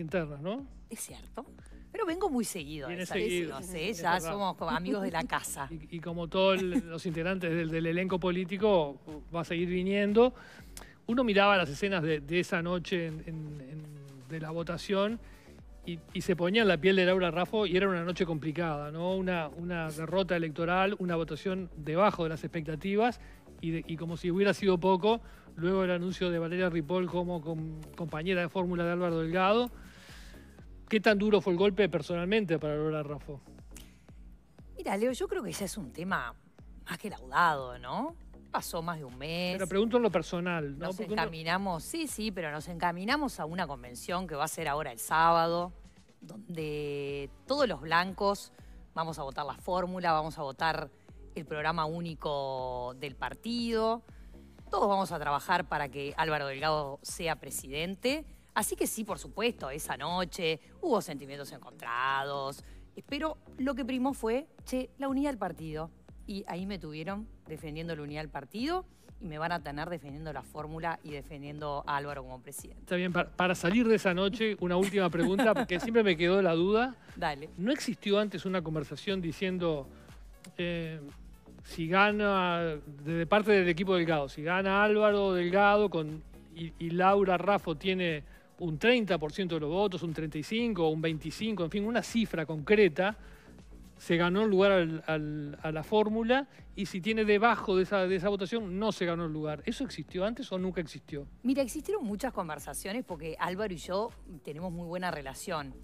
internas, ¿no? Es cierto. Pero vengo muy seguido. ¿eh? ya somos como amigos de la casa. Y, como todos los integrantes del, elenco político, va a seguir viniendo. Uno miraba las escenas de, esa noche de la votación y, se ponía en la piel de Laura Raffo y era una noche complicada, ¿no? Una, derrota electoral, una votación debajo de las expectativas y, como si hubiera sido poco, luego el anuncio de Valeria Ripoll como compañera de fórmula de Álvaro Delgado ¿Qué tan duro fue el golpe personalmente para Lola Rafa? Mira, Leo, yo creo que ya es un tema más que laudado, ¿no? Pasó más de un mes. Pero pregunto en lo personal, ¿no? Nos encaminamos, sí, sí, pero nos encaminamos a una convención que va a ser ahora el sábado, donde todos los blancos vamos a votar la fórmula, vamos a votar el programa único del partido. Todos vamos a trabajar para que Álvaro Delgado sea presidente. Así que sí, por supuesto, esa noche hubo sentimientos encontrados, eh, pero lo que primó fue, che, la unidad del partido. Y ahí me tuvieron defendiendo la unidad del partido y me van a tener defendiendo la fórmula y defendiendo a Álvaro como presidente. Está bien, para, salir de esa noche, una última pregunta, porque siempre me quedó la duda. Dale. ¿No existió antes una conversación diciendo eh, si gana, de parte del equipo Delgado, si gana Álvaro Delgado con, y, y Laura Raffo tiene un 30% de los votos, un 35, un 25, en fin, una cifra concreta, se ganó el lugar a la fórmula y si tiene debajo de esa, de esa votación no se ganó el lugar. ¿Eso existió antes o nunca existió? Mira, existieron muchas conversaciones porque Álvaro y yo tenemos muy buena relación.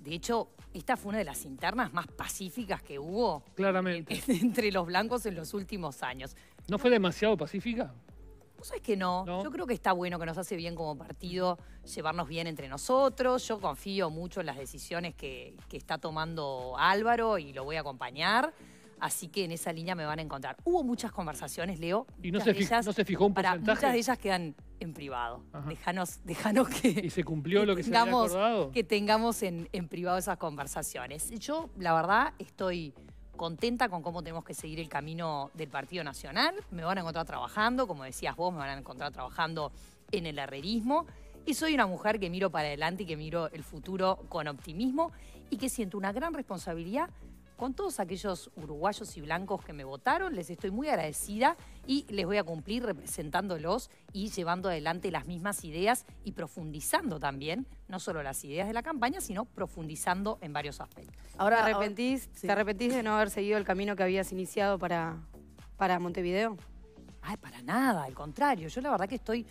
De hecho, esta fue una de las internas más pacíficas que hubo Claramente. entre los blancos en los últimos años. ¿No fue demasiado pacífica? Vos sabés que no. Yo creo que está bueno, que nos hace bien como partido llevarnos bien entre nosotros. Yo confío mucho en las decisiones que, está tomando Álvaro y lo voy a acompañar. Así que en esa línea me van a encontrar. Hubo muchas conversaciones, Leo. ¿Y no, se, fijó un porcentaje? muchas de ellas quedan en privado. Déjanos, déjanos que... ¿Y se cumplió lo que tengamos, se acordado? Que tengamos en, en privado esas conversaciones. Yo, la verdad, estoy contenta con cómo tenemos que seguir el camino del Partido Nacional. Me van a encontrar trabajando, como decías vos, me van a encontrar trabajando en el herrerismo. Y soy una mujer que miro para adelante y que miro el futuro con optimismo y que siento una gran responsabilidad con todos aquellos uruguayos y blancos que me votaron, les estoy muy agradecida y les voy a cumplir representándolos y llevando adelante las mismas ideas y profundizando también, no solo las ideas de la campaña, sino profundizando en varios aspectos. Ahora, ¿te arrepentís, de no haber seguido el camino que habías iniciado para, para Montevideo? Ay, para nada, al contrario. Yo la verdad que estoy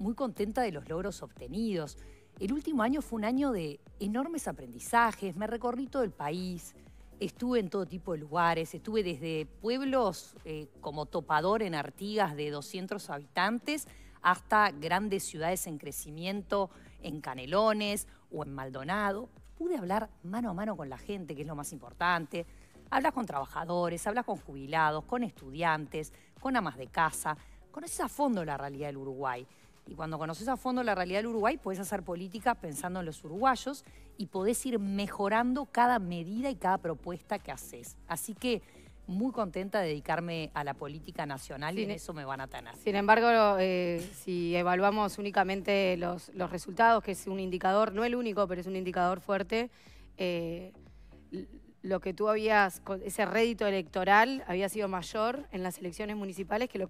muy contenta de los logros obtenidos. El último año fue un año de enormes aprendizajes, me recorrí todo el país, estuve en todo tipo de lugares, estuve desde pueblos eh, como Topador en Artigas de 200 habitantes hasta grandes ciudades en crecimiento en Canelones o en Maldonado. Pude hablar mano a mano con la gente, que es lo más importante. Hablas con trabajadores, hablas con jubilados, con estudiantes, con amas de casa. Conoces a fondo la realidad del Uruguay. Y cuando conoces a fondo la realidad del Uruguay, podés hacer política pensando en los uruguayos y podés ir mejorando cada medida y cada propuesta que haces. Así que muy contenta de dedicarme a la política nacional y en e- eso me van a tener. Sin embargo, eh, si evaluamos únicamente los, resultados, que es un indicador, no el único, pero es un indicador fuerte, eh, lo que tú habías, ese rédito electoral había sido mayor en las elecciones municipales que, lo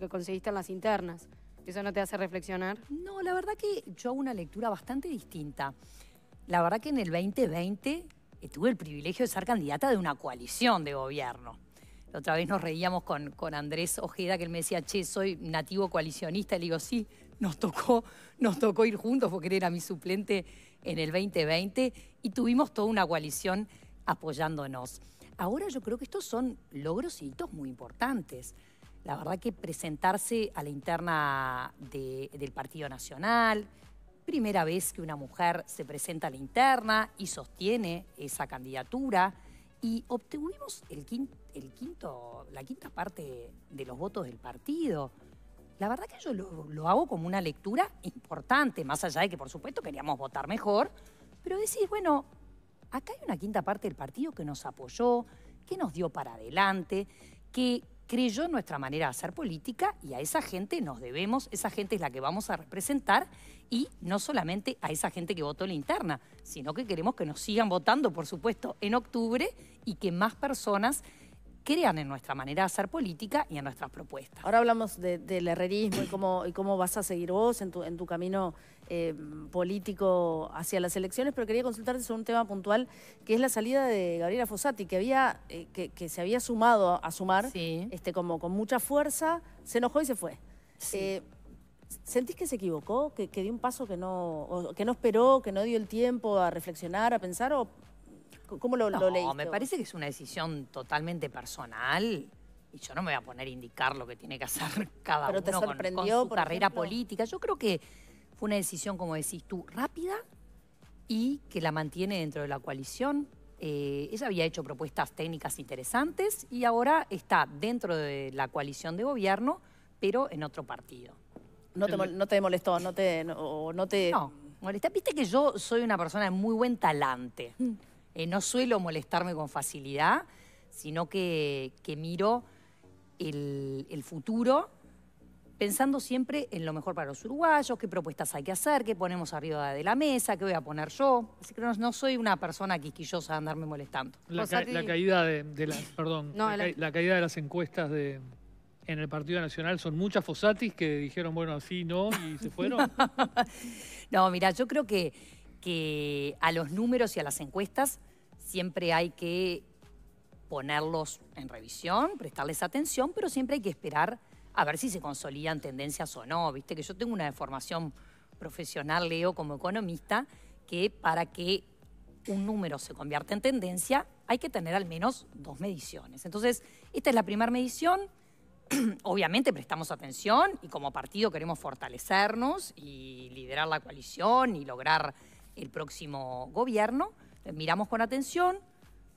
que conseguiste en las internas. ¿Eso no te hace reflexionar? No, la verdad que yo hago una lectura bastante distinta. La verdad que en el 2020 eh, tuve el privilegio de ser candidata de una coalición de gobierno. La otra vez nos reíamos con, Andrés Ojeda, que él me decía, che, soy nativo coalicionista. Y le digo, sí, nos tocó, nos tocó ir juntos porque él era mi suplente en el 2020 y tuvimos toda una coalición apoyándonos. Ahora yo creo que estos son logros y hitos muy importantes la verdad que presentarse a la interna del Partido Nacional, primera vez que una mujer se presenta a la interna y sostiene esa candidatura, y obtuvimos el la quinta parte de los votos del partido. La verdad que yo lo, lo, hago como una lectura importante, más allá de que por supuesto queríamos votar mejor, pero decís, bueno, acá hay una quinta parte del partido que nos apoyó, que nos dio para adelante, que creyó en nuestra manera de hacer política y a esa gente nos debemos, esa gente es la que vamos a representar y no solamente a esa gente que votó en la interna, sino que queremos que nos sigan votando, por supuesto, en octubre y que más personas crean en nuestra manera de hacer política y en nuestras propuestas. Ahora hablamos del herrerismo y cómo, cómo vas a seguir vos en tu, en tu camino eh, político hacia las elecciones, pero quería consultarte sobre un tema puntual, que es la salida de Gabriela Fossati, que, había, eh, que, se había sumado a sumar este, como con mucha fuerza, se enojó y se fue. Eh, ¿Sentís que se equivocó, que, que dio un paso que no, que no esperó, que no dio el tiempo a reflexionar, a pensar o ¿Cómo lo, no, me parece que es una decisión totalmente personal. Y yo no me voy a poner a indicar lo que tiene que hacer cada uno con, su carrera política. Yo creo que fue una decisión, como decís tú, rápida y que la mantiene dentro de la coalición. Eh, ella había hecho propuestas técnicas interesantes y ahora está dentro de la coalición de gobierno, pero en otro partido. No te, molestó, no te... No, te... Viste que yo soy una persona de muy buen talante. Mm. Eh, no suelo molestarme con facilidad, sino que, miro el, futuro pensando siempre en lo mejor para los uruguayos, qué propuestas hay que hacer, qué ponemos arriba de la mesa, qué voy a poner yo. Así que no, soy una persona quisquillosa de andarme molestando. La, caída de, las, encuestas en el Partido Nacional son muchas Fosatis que dijeron, bueno, así no, y se fueron? no, mira, yo creo que que a los números y a las encuestas siempre hay que ponerlos en revisión, prestarles atención, pero siempre hay que esperar a ver si se consolidan tendencias o no. Viste que yo tengo una formación profesional, Leo, como economista, que para que un número se convierta en tendencia hay que tener al menos dos mediciones. Entonces, esta es la primera medición. Obviamente prestamos atención y como partido queremos fortalecernos y liderar la coalición y lograr el próximo gobierno. Eh, miramos con atención,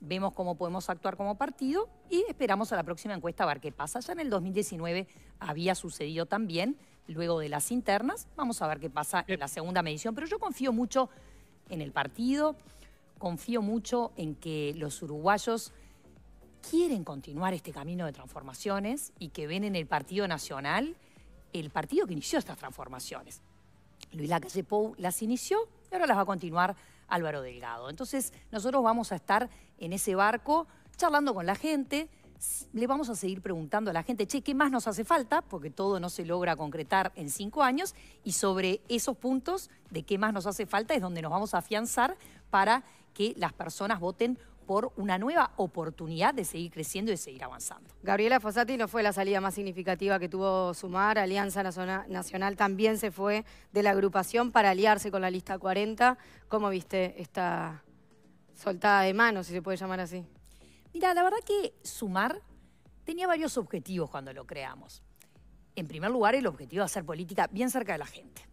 vemos cómo podemos actuar como partido y esperamos a la próxima encuesta a ver qué pasa. Ya en el 2019 había sucedido también, luego de las internas. Vamos a ver qué pasa en eh. la segunda medición. Pero yo confío mucho en el partido, confío mucho en que los uruguayos quieren continuar este camino de transformaciones y que ven en el Partido Nacional el partido que inició estas transformaciones. Luis Lacalle Pou las inició y ahora las va a continuar Álvaro Delgado. Entonces nosotros vamos a estar en ese barco charlando con la gente, le vamos a seguir preguntando a la gente, che, ¿qué más nos hace falta? Porque todo no se logra concretar en cinco años. Y sobre esos puntos de qué más nos hace falta es donde nos vamos a afianzar para que las personas voten por una nueva oportunidad de seguir creciendo y de seguir avanzando. Gabriela Fossati no fue la salida más significativa que tuvo Sumar. Alianza Nacional también se fue de la agrupación para aliarse con la lista 40. ¿Cómo viste esta soltada de manos, si se puede llamar así? Mira, la verdad que Sumar tenía varios objetivos cuando lo creamos. En primer lugar, el objetivo de hacer política bien cerca de la gente.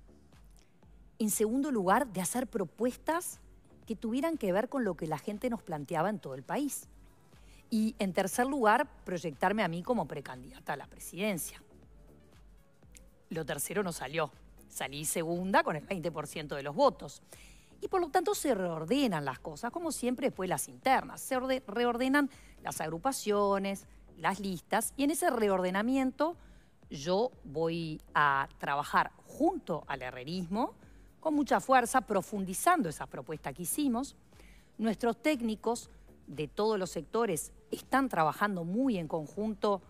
En segundo lugar, de hacer propuestas que tuvieran que ver con lo que la gente nos planteaba en todo el país. Y en tercer lugar, proyectarme a mí como precandidata a la presidencia. Lo tercero no salió. Salí segunda con el 20% de los votos. Y por lo tanto se reordenan las cosas, como siempre después las internas. Se reordenan las agrupaciones, las listas, y en ese reordenamiento yo voy a trabajar junto al herrerismo con mucha fuerza, profundizando esas propuestas que hicimos. Nuestros técnicos de todos los sectores están trabajando muy en conjunto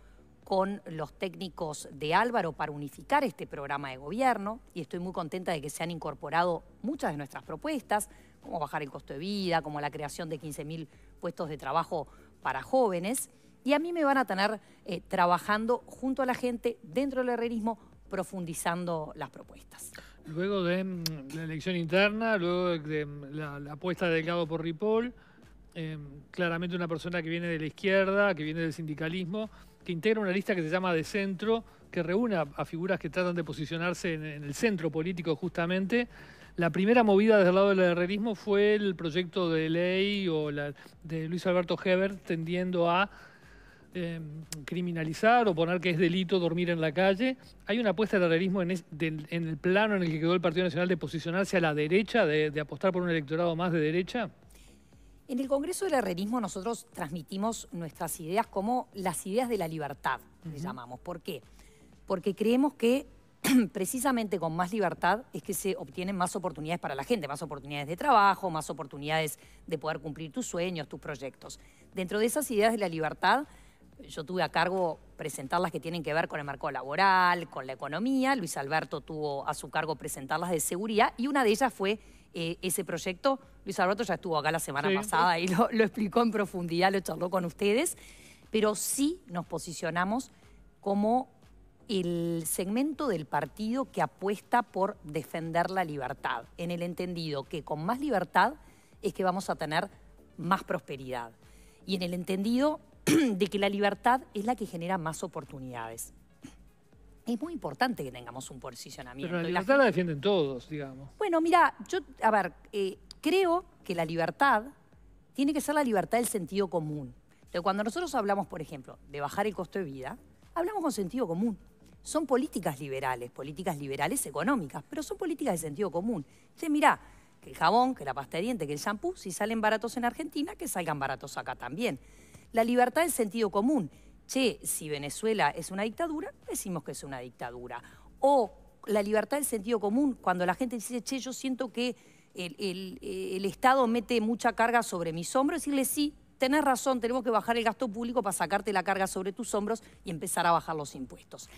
con los técnicos de Álvaro para unificar este programa de gobierno y estoy muy contenta de que se han incorporado muchas de nuestras propuestas, como bajar el costo de vida, como la creación de 15.000 puestos de trabajo para jóvenes. Y a mí me van a tener eh, trabajando junto a la gente dentro del herrerismo, profundizando las propuestas. Luego de mm, la elección interna, luego de mm, la, apuesta de Delgado por Ripoll, em, claramente una persona que viene de la izquierda, que viene del sindicalismo, que integra una lista que se llama de centro, que reúne a figuras que tratan de posicionarse en, el centro político justamente. La primera movida desde el lado del herrerismo fue el proyecto de ley o la, de Luis Alberto Hebert, tendiendo a Em, criminalizar o poner que es delito dormir en la calle. Hay una apuesta del realismo en, el plano en el que quedó el Partido Nacional de posicionarse a la derecha, de, apostar por un electorado más de derecha. En el Congreso del Herrerismo nosotros transmitimos nuestras ideas como las ideas de la libertad, le llamamos. ¿Por qué? Porque creemos que precisamente con más libertad es que se obtienen más oportunidades para la gente, más oportunidades de trabajo, más oportunidades de poder cumplir tus sueños, tus proyectos. Dentro de esas ideas de la libertad yo tuve a cargo presentarlas que tienen que ver con el marco laboral, con la economía. Luis Alberto tuvo a su cargo presentarlas de seguridad y una de ellas fue eh, ese proyecto. Luis Alberto ya estuvo acá la semana pasada y lo, lo explicó en profundidad, lo charló con ustedes. Pero sí nos posicionamos como el segmento del partido que apuesta por defender la libertad, en el entendido que con más libertad es que vamos a tener más prosperidad. Y en el entendido de que la libertad es la que genera más oportunidades. Es muy importante que tengamos un posicionamiento. Pero la libertad la, defienden todos, digamos. Bueno, mira, yo, a ver, eh, creo que la libertad tiene que ser la libertad del sentido común. pero cuando nosotros hablamos, por ejemplo, de bajar el costo de vida, hablamos con sentido común. Son políticas liberales, políticas liberales económicas, pero son políticas de sentido común. Entonces, mira, que el jabón, que la pasta de dientes, que el shampoo, si salen baratos en Argentina, que salgan baratos acá también la libertad en sentido común. Che, si Venezuela es una dictadura, decimos que es una dictadura. O la libertad en sentido común, cuando la gente dice, che, yo siento que el, el eh, Estado mete mucha carga sobre mis hombros, decirle, sí, tenés razón, tenemos que bajar el gasto público para sacarte la carga sobre tus hombros y empezar a bajar los impuestos.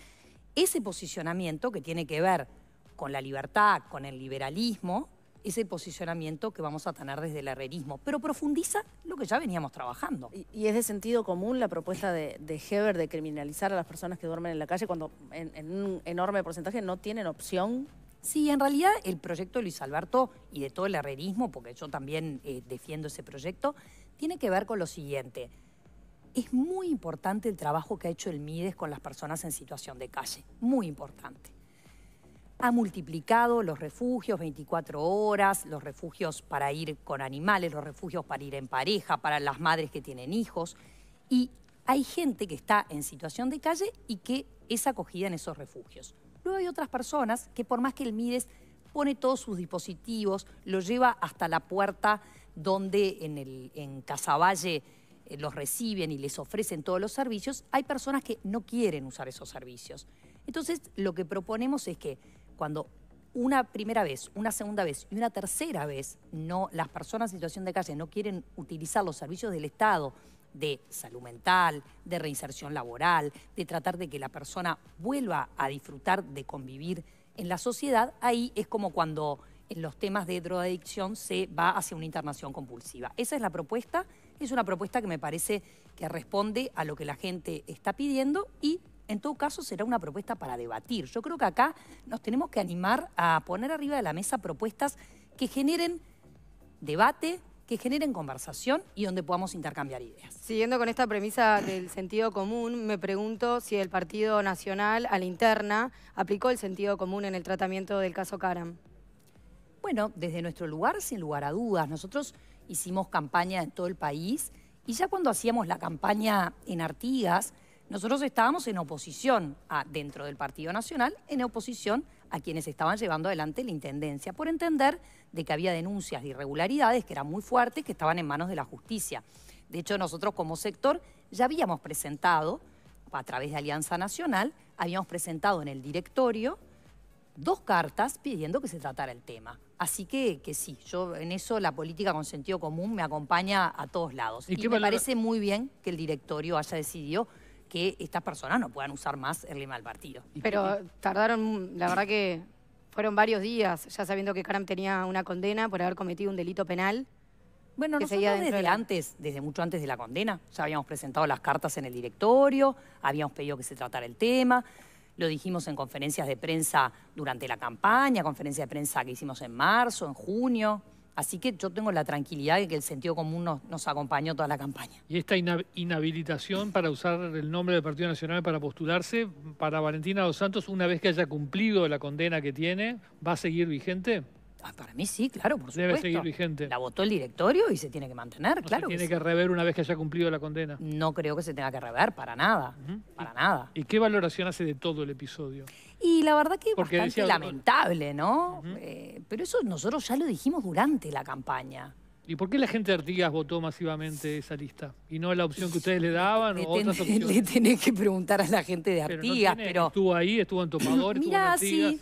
Ese posicionamiento que tiene que ver con la libertad, con el liberalismo, ese posicionamiento que vamos a tener desde el herrerismo, pero profundiza lo que ya veníamos trabajando. Y, es de sentido común la propuesta de, Heber de criminalizar a las personas que duermen en la calle cuando en, un enorme porcentaje no tienen opción Sí, en realidad el proyecto de Luis Alberto y de todo el herrerismo, porque yo también eh, defiendo ese proyecto, tiene que ver con lo siguiente. Es muy importante el trabajo que ha hecho el MIDES con las personas en situación de calle, muy importante ha multiplicado los refugios 24 horas, los refugios para ir con animales, los refugios para ir en pareja, para las madres que tienen hijos. Y hay gente que está en situación de calle y que es acogida en esos refugios. Luego hay otras personas que por más que el Mides pone todos sus dispositivos, lo lleva hasta la puerta donde en, el, en Casavalle eh, los reciben y les ofrecen todos los servicios, hay personas que no quieren usar esos servicios. Entonces, lo que proponemos es que cuando una primera vez, una segunda vez y una tercera vez, no, las personas en situación de calle no quieren utilizar los servicios del Estado de salud mental, de reinserción laboral, de tratar de que la persona vuelva a disfrutar de convivir en la sociedad, ahí es como cuando en los temas de drogadicción se va hacia una internación compulsiva. Esa es la propuesta, es una propuesta que me parece que responde a lo que la gente está pidiendo y en todo caso, será una propuesta para debatir. Yo creo que acá nos tenemos que animar a poner arriba de la mesa propuestas que generen debate, que generen conversación y donde podamos intercambiar ideas. Siguiendo con esta premisa del sentido común, me pregunto si el Partido Nacional a la interna aplicó el sentido común en el tratamiento del caso Karam. Bueno, desde nuestro lugar, sin lugar a dudas, nosotros hicimos campaña en todo el país y ya cuando hacíamos la campaña en Artigas, nosotros estábamos en oposición a, dentro del Partido Nacional, en oposición a quienes estaban llevando adelante la Intendencia, por entender de que había denuncias de irregularidades que eran muy fuertes, que estaban en manos de la justicia. De hecho, nosotros como sector ya habíamos presentado, a través de Alianza Nacional, habíamos presentado en el directorio dos cartas pidiendo que se tratara el tema. Así que, que sí, yo en eso la política con sentido común me acompaña a todos lados. Y, me parece muy bien que el directorio haya decidido que estas personas no puedan usar más el lema del partido. Pero tardaron, la verdad que fueron varios días, ya sabiendo que Karam tenía una condena por haber cometido un delito penal. Bueno, nosotros desde antes, desde mucho antes de la condena, ya habíamos presentado las cartas en el directorio, habíamos pedido que se tratara el tema, lo dijimos en conferencias de prensa durante la campaña, conferencia de prensa que hicimos en marzo, en junio. Así que yo tengo la tranquilidad de que el sentido común nos, acompañó toda la campaña. ¿Y esta inhabilitación para usar el nombre del Partido Nacional para postularse, para Valentina Dos Santos, una vez que haya cumplido la condena que tiene, va a seguir vigente? Ah, para mí sí, claro, por supuesto. Debe seguir vigente. La votó el directorio y se tiene que mantener, claro. Se tiene que, rever una vez que haya cumplido la condena. No creo que se tenga que rever, para nada, para nada. ¿Y qué valoración hace de todo el episodio? Y la verdad que es bastante lamentable, ¿no? Eh, pero eso nosotros ya lo dijimos durante la campaña. ¿Y por qué la gente de Artigas votó masivamente esa lista? Y no la opción que ustedes le daban o Le, otras tenés que preguntar a la gente de Artigas, pero... Estuvo ahí, estuvo en Topador, estuvo en Artigas. sí.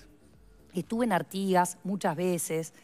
Estuve en Artigas muchas veces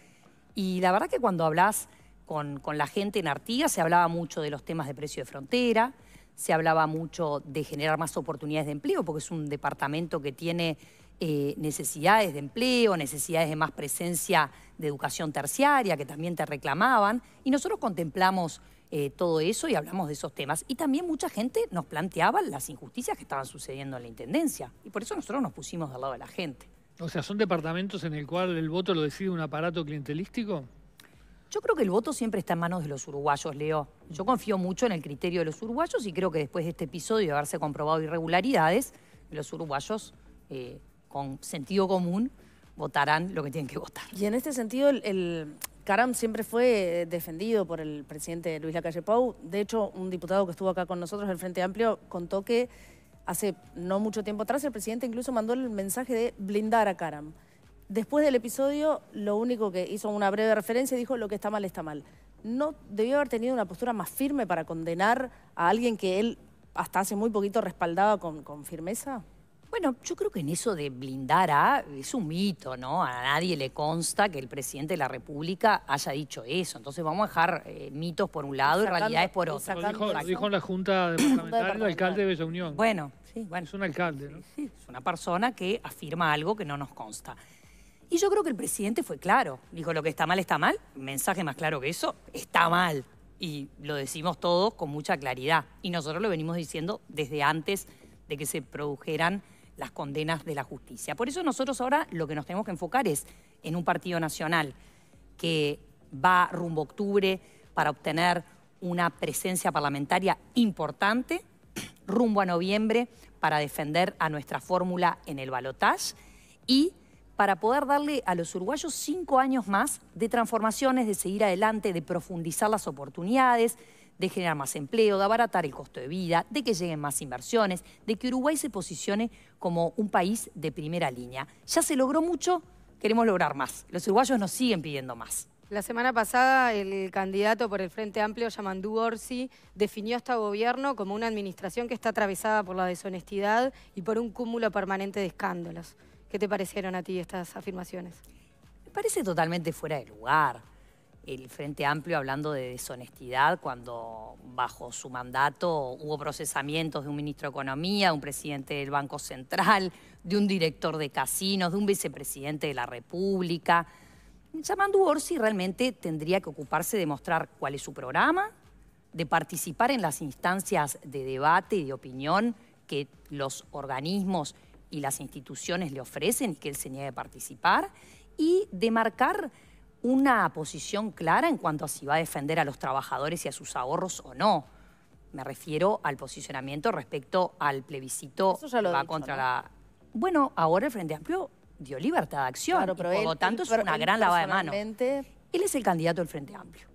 y la verdad que cuando hablas con, con la gente en Artigas se hablaba mucho de los temas de precio de frontera, se hablaba mucho de generar más oportunidades de empleo, porque es un departamento que tiene eh, necesidades de empleo, necesidades de más presencia de educación terciaria, que también te reclamaban, y nosotros contemplamos eh, todo eso y hablamos de esos temas. Y también mucha gente nos planteaba las injusticias que estaban sucediendo en la Intendencia, y por eso nosotros nos pusimos del lado de la gente. O sea, ¿son departamentos en el cual el voto lo decide un aparato clientelístico? Yo creo que el voto siempre está en manos de los uruguayos, Leo. Yo confío mucho en el criterio de los uruguayos y creo que después de este episodio de haberse comprobado irregularidades, los uruguayos eh, con sentido común votarán lo que tienen que votar. Y en este sentido, el, Caram siempre fue eh, defendido por el presidente Luis Lacalle Pau. De hecho, un diputado que estuvo acá con nosotros del Frente Amplio contó que hace no mucho tiempo atrás el presidente incluso mandó el mensaje de blindar a Caram. Después del episodio, lo único que hizo una breve referencia y dijo lo que está mal está mal. ¿No debió haber tenido una postura más firme para condenar a alguien que él hasta hace muy poquito respaldaba con firmeza? Bueno, yo creo que en eso de blindar a, es un mito, ¿no? A nadie le consta que el presidente de la República haya dicho eso. Entonces vamos a dejar eh, mitos por un lado y realidades por otro. Lo dijo, en la Junta Departamental el alcalde de Bella Unión. Bueno, sí, bueno. Es un alcalde, ¿no? sí, es una persona que afirma algo que no nos consta. Y yo creo que el presidente fue claro. Dijo, lo que está mal está mal. Mensaje más claro que eso, está mal. Y lo decimos todos con mucha claridad. Y nosotros lo venimos diciendo desde antes de que se produjeran las condenas de la justicia. Por eso nosotros ahora lo que nos tenemos que enfocar es en un partido nacional que va rumbo octubre para obtener una presencia parlamentaria importante, rumbo a noviembre para defender a nuestra fórmula en el balotaje y para poder darle a los uruguayos cinco años más de transformaciones, de seguir adelante, de profundizar las oportunidades, de generar más empleo, de abaratar el costo de vida, de que lleguen más inversiones, de que Uruguay se posicione como un país de primera línea. Ya se logró mucho, queremos lograr más. Los uruguayos nos siguen pidiendo más. La semana pasada el candidato por el Frente Amplio, Yamandú Orsi, definió a este gobierno como una administración que está atravesada por la deshonestidad y por un cúmulo permanente de escándalos. ¿Qué te parecieron a ti estas afirmaciones? Me parece totalmente fuera de lugar el Frente Amplio hablando de deshonestidad cuando bajo su mandato hubo procesamientos de un ministro de Economía, de un presidente del Banco Central, de un director de casinos, de un vicepresidente de la República. Llamando Orsi realmente tendría que ocuparse de mostrar cuál es su programa, de participar en las instancias de debate y de opinión que los organismos y las instituciones le ofrecen y que él se niegue a participar, y de marcar una posición clara en cuanto a si va a defender a los trabajadores y a sus ahorros o no. Me refiero al posicionamiento respecto al plebiscito que va contra la... Bueno, ahora el Frente Amplio dio libertad de acción por lo tanto es una gran lavada de manos. Él es el candidato del Frente Amplio.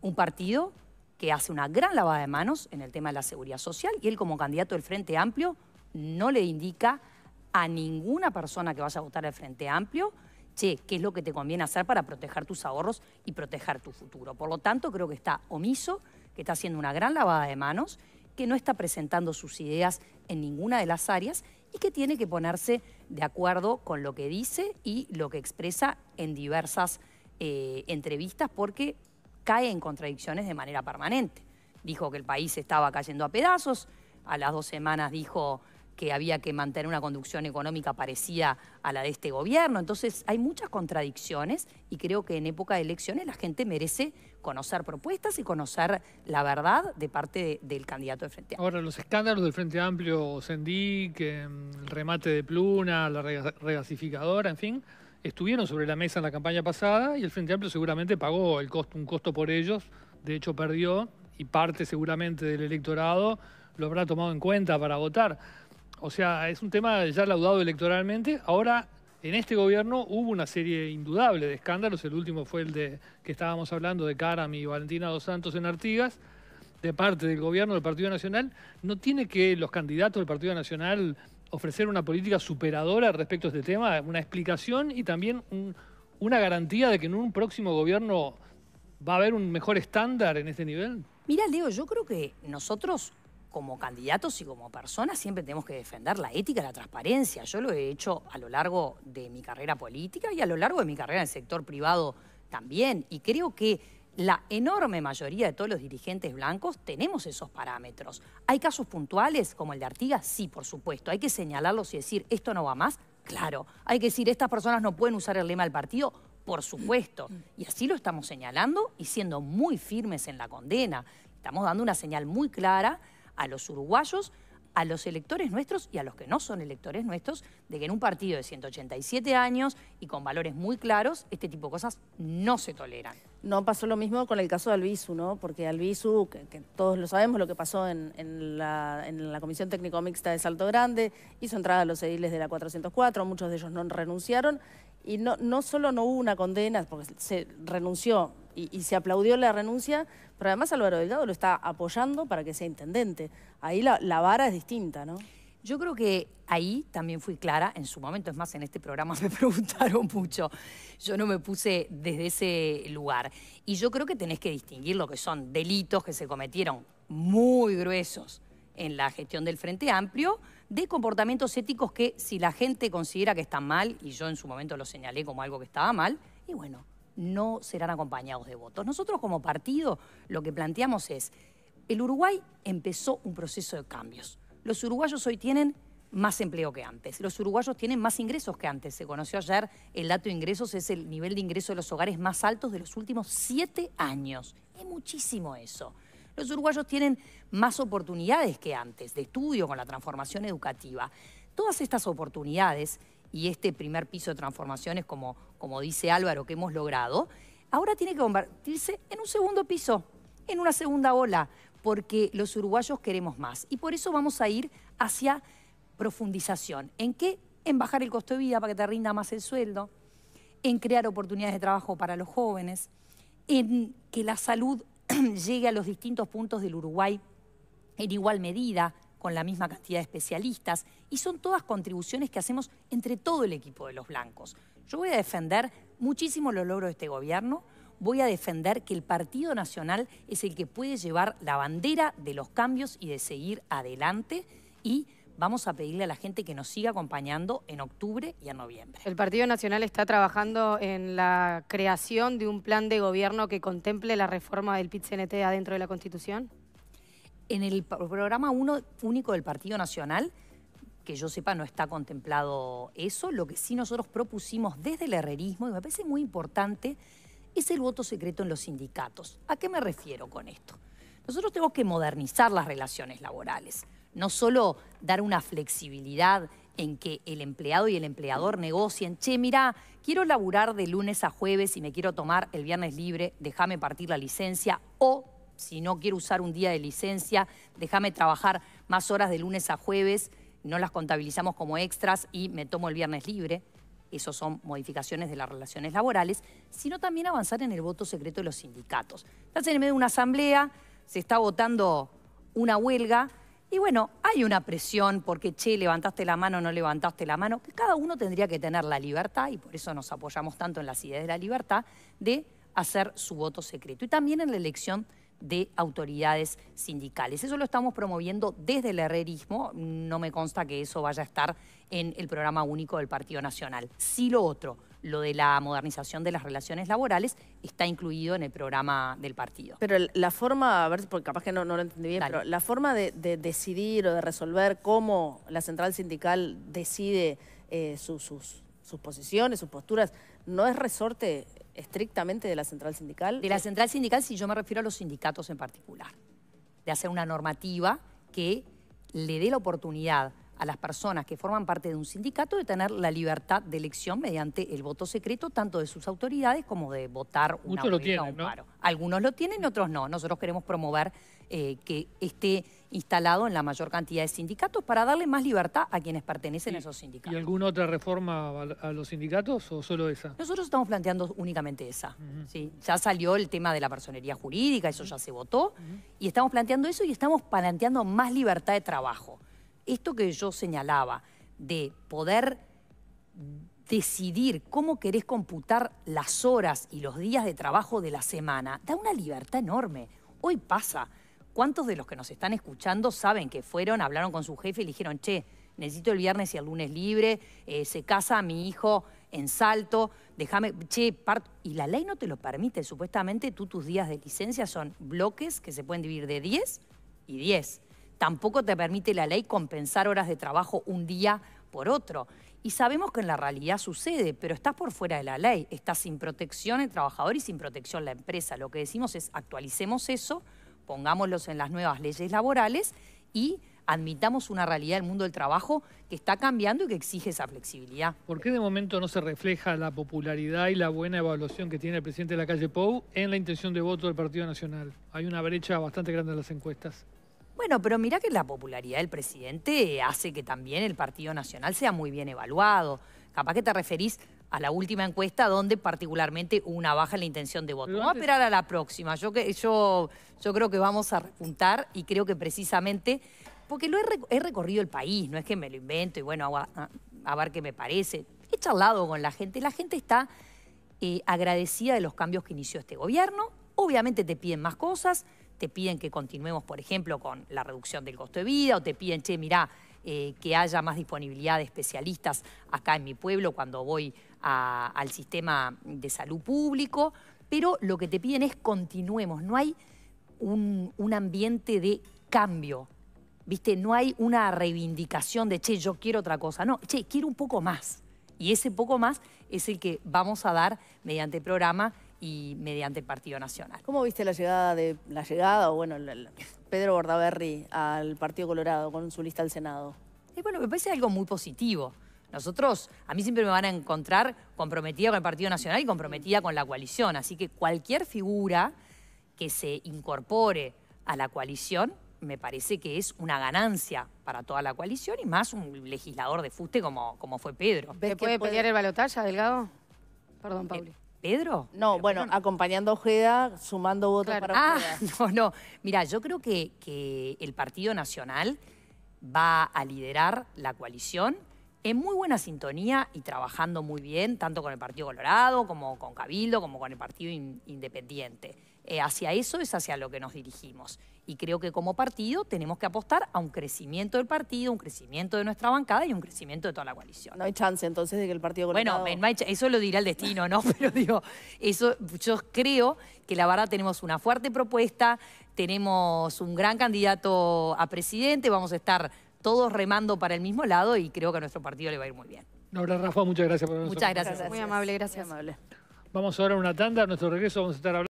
Un partido que hace una gran lavada de manos en el tema de la seguridad social y él como candidato del Frente Amplio no le indica a ninguna persona que vaya a votar al Frente Amplio che, qué es lo que te conviene hacer para proteger tus ahorros y proteger tu futuro. Por lo tanto, creo que está omiso, que está haciendo una gran lavada de manos, que no está presentando sus ideas en ninguna de las áreas y que tiene que ponerse de acuerdo con lo que dice y lo que expresa en diversas eh, entrevistas porque cae en contradicciones de manera permanente. Dijo que el país estaba cayendo a pedazos, a las dos semanas dijo que había que mantener una conducción económica parecida a la de este gobierno. Entonces hay muchas contradicciones y creo que en época de elecciones la gente merece conocer propuestas y conocer la verdad de parte del candidato de Frente Amplio. Ahora, los escándalos del Frente Amplio, Sendic, mm, el remate de Pluna, la regasificadora, en fin, estuvieron sobre la mesa en la campaña pasada y el Frente Amplio seguramente pagó el costo, un costo por ellos, de hecho perdió y parte seguramente del electorado lo habrá tomado en cuenta para votar o sea, es un tema ya laudado electoralmente. Ahora, en este gobierno hubo una serie indudable de escándalos. El último fue el de que estábamos hablando de Karam y Valentina dos Santos en Artigas, de parte del gobierno del Partido Nacional. ¿No tiene que los candidatos del Partido Nacional ofrecer una política superadora respecto a este tema? Una explicación y también una garantía de que en un próximo gobierno va a haber un mejor estándar en este nivel. Mira, Leo, yo creo que nosotros como candidatos y como personas siempre tenemos que defender la ética, la transparencia. Yo lo he hecho a lo largo de mi carrera política y a lo largo de mi carrera en el sector privado también. Y creo que la enorme mayoría de todos los dirigentes blancos tenemos esos parámetros. ¿Hay casos puntuales como el de Artigas? Sí, por supuesto. ¿Hay que señalarlos y decir esto no va más? Claro. ¿Hay que decir estas personas no pueden usar el lema del partido? Por supuesto. Y así lo estamos señalando y siendo muy firmes en la condena. Estamos dando una señal muy clara a los uruguayos, a los electores nuestros y a los que no son electores nuestros, de que en un partido de 187 años y con valores muy claros, este tipo de cosas no se toleran. No pasó lo mismo con el caso de Albizu, ¿no? Porque Albizu, que, todos lo sabemos, lo que pasó en, la, Comisión Técnico Mixta de Salto Grande, hizo entrada a los ediles de la 404, muchos de ellos no renunciaron, y no solo no hubo una condena, porque se renunció y, se aplaudió la renuncia, pero además Álvaro Delgado lo está apoyando para que sea intendente. Ahí la, la vara es distinta, ¿no? Yo creo que ahí también fui clara, en su momento, es más, en este programa me preguntaron mucho, yo no me puse desde ese lugar. Y yo creo que tenés que distinguir lo que son delitos que se cometieron muy gruesos en la gestión del Frente Amplio, de comportamientos éticos que si la gente considera que están mal, y yo en su momento lo señalé como algo que estaba mal, y bueno, no serán acompañados de votos. Nosotros como partido lo que planteamos es, el Uruguay empezó un proceso de cambios. Los uruguayos hoy tienen más empleo que antes. Los uruguayos tienen más ingresos que antes. Se conoció ayer el dato de ingresos, es el nivel de ingreso de los hogares más altos de los últimos siete años. Es muchísimo eso. Los uruguayos tienen más oportunidades que antes de estudio con la transformación educativa. Todas estas oportunidades y este primer piso de transformaciones, como, como dice Álvaro, que hemos logrado, ahora tiene que convertirse en un segundo piso, en una segunda ola, porque los uruguayos queremos más. Y por eso vamos a ir hacia profundización. ¿En qué? En bajar el costo de vida para que te rinda más el sueldo, en crear oportunidades de trabajo para los jóvenes, en que la salud llegue a los distintos puntos del Uruguay en igual medida, con la misma cantidad de especialistas, y son todas contribuciones que hacemos entre todo el equipo de los blancos. Yo voy a defender muchísimo los logros de este gobierno, voy a defender que el Partido Nacional es el que puede llevar la bandera de los cambios y de seguir adelante y vamos a pedirle a la gente que nos siga acompañando en octubre y en noviembre. El Partido Nacional está trabajando en la creación de un plan de gobierno que contemple la reforma del PIT-CNT adentro de la Constitución. En el programa único del Partido Nacional, que yo sepa no está contemplado eso, lo que sí nosotros propusimos desde el herrerismo, y me parece muy importante, es el voto secreto en los sindicatos. ¿A qué me refiero con esto? Nosotros tenemos que modernizar las relaciones laborales, no solo dar una flexibilidad en que el empleado y el empleador negocien, che, mira, quiero laburar de lunes a jueves y me quiero tomar el viernes libre, déjame partir la licencia, o si no quiero usar un día de licencia, déjame trabajar más horas de lunes a jueves, no las contabilizamos como extras y me tomo el viernes libre. eso son modificaciones de las relaciones laborales, sino también avanzar en el voto secreto de los sindicatos. Estás en medio de una asamblea, se está votando una huelga, y bueno, hay una presión porque, che, levantaste la mano, no levantaste la mano, que cada uno tendría que tener la libertad, y por eso nos apoyamos tanto en las ideas de la libertad, de hacer su voto secreto. Y también en la elección de autoridades sindicales. Eso lo estamos promoviendo desde el herrerismo, no me consta que eso vaya a estar en el programa único del Partido Nacional. Sí lo otro, lo de la modernización de las relaciones laborales está incluido en el programa del partido. Pero la forma, a ver, porque capaz que no, lo entendí bien, la forma de, decidir o de resolver cómo la central sindical decide eh, sus, sus posiciones, sus posturas, no es resorte estrictamente de la central sindical? De la central sindical, si yo me refiero a los sindicatos en particular, de hacer una normativa que le dé la oportunidad a las personas que forman parte de un sindicato de tener la libertad de elección mediante el voto secreto, tanto de sus autoridades como de votar una lo tienen, o Algunos lo tienen, otros no. Nosotros queremos promover eh, que esté instalado en la mayor cantidad de sindicatos para darle más libertad a quienes pertenecen a esos sindicatos. ¿Y alguna otra reforma a los sindicatos o solo esa? Nosotros estamos planteando únicamente esa. Ya salió el tema de la personería jurídica, eso ya se votó, y estamos planteando eso y estamos planteando más libertad de trabajo. Esto que yo señalaba, de poder decidir cómo querés computar las horas y los días de trabajo de la semana, da una libertad enorme. Hoy pasa ¿Cuántos de los que nos están escuchando saben que fueron, hablaron con su jefe y le dijeron, che, necesito el viernes y el lunes libre, eh, se casa mi hijo en salto, déjame, che, parto. Y la ley no te lo permite, supuestamente tú tus días de licencia son bloques que se pueden dividir de 10 y 10. Tampoco te permite la ley compensar horas de trabajo un día por otro. Y sabemos que en la realidad sucede, pero estás por fuera de la ley, estás sin protección el trabajador y sin protección la empresa. Lo que decimos es actualicemos eso pongámoslos en las nuevas leyes laborales y admitamos una realidad del mundo del trabajo que está cambiando y que exige esa flexibilidad. ¿Por qué de momento no se refleja la popularidad y la buena evaluación que tiene el presidente de la calle Pou en la intención de voto del Partido Nacional? Hay una brecha bastante grande en las encuestas. Bueno, pero mira que la popularidad del presidente hace que también el Partido Nacional sea muy bien evaluado. Capaz que te referís a la última encuesta donde particularmente una baja en la intención de voto. Vamos a esperar a la próxima. Yo, yo, yo creo que vamos a repuntar y creo que precisamente, porque lo he, recorrido el país, no es que me lo invento y bueno, a, ver qué me parece. He charlado con la gente, la gente está eh, agradecida de los cambios que inició este gobierno. Obviamente te piden más cosas, te piden que continuemos, por ejemplo, con la reducción del costo de vida o te piden, che, mirá, eh, que haya más disponibilidad de especialistas acá en mi pueblo cuando voy al sistema de salud público, pero lo que te piden es continuemos, no hay un, ambiente de cambio, ¿viste? No hay una reivindicación de, che, yo quiero otra cosa, no, che, quiero un poco más. Y ese poco más es el que vamos a dar mediante el programa y mediante el Partido Nacional. ¿Cómo viste la llegada de la llegada o bueno, Pedro Bordaberry al Partido Colorado con su lista al Senado? Y bueno, me parece algo muy positivo. Nosotros, a mí siempre me van a encontrar comprometida con el Partido Nacional y comprometida con la coalición. Así que cualquier figura que se incorpore a la coalición me parece que es una ganancia para toda la coalición y más un legislador de fuste como, como fue Pedro. ¿Te puede, pelear el balotaje, Delgado? Perdón, eh, Pablo. Pedro? No, bueno, acompañando a Ojeda, sumando votos para Ojeda. Ah, no, no. Mira, yo creo que, el Partido Nacional va a liderar la coalición en muy buena sintonía y trabajando muy bien, tanto con el Partido Colorado, como con Cabildo, como con el Partido Independiente. Eh, hacia eso es hacia lo que nos dirigimos. Y creo que como partido tenemos que apostar a un crecimiento del partido, un crecimiento de nuestra bancada y un crecimiento de toda la coalición. No hay chance entonces de que el partido Bueno, eso lo dirá el destino, ¿no? Pero digo, eso yo creo que la verdad tenemos una fuerte propuesta, tenemos un gran candidato a presidente, vamos a estar todos remando para el mismo lado y creo que a nuestro partido le va a ir muy bien. No, Rafa, muchas gracias por Muchas gracias. Muy amable, gracias. amable. Vamos ahora a una tanda, a nuestro regreso vamos a estar hablando.